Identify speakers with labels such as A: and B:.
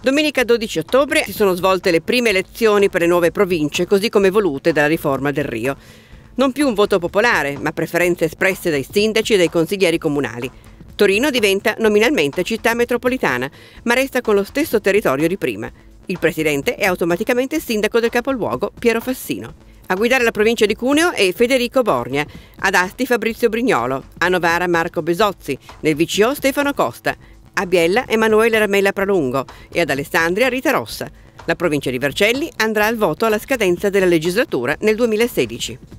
A: Domenica 12 ottobre si sono svolte le prime elezioni per le nuove province, così come volute dalla riforma del Rio. Non più un voto popolare, ma preferenze espresse dai sindaci e dai consiglieri comunali. Torino diventa nominalmente città metropolitana, ma resta con lo stesso territorio di prima. Il presidente è automaticamente sindaco del capoluogo, Piero Fassino. A guidare la provincia di Cuneo è Federico Borgna, ad Asti Fabrizio Brignolo, a Novara Marco Besozzi, nel VCO Stefano Costa, a Biella Emanuele Ramella Pralungo e ad Alessandria Rita Rossa. La provincia di Vercelli andrà al voto alla scadenza della legislatura nel 2016.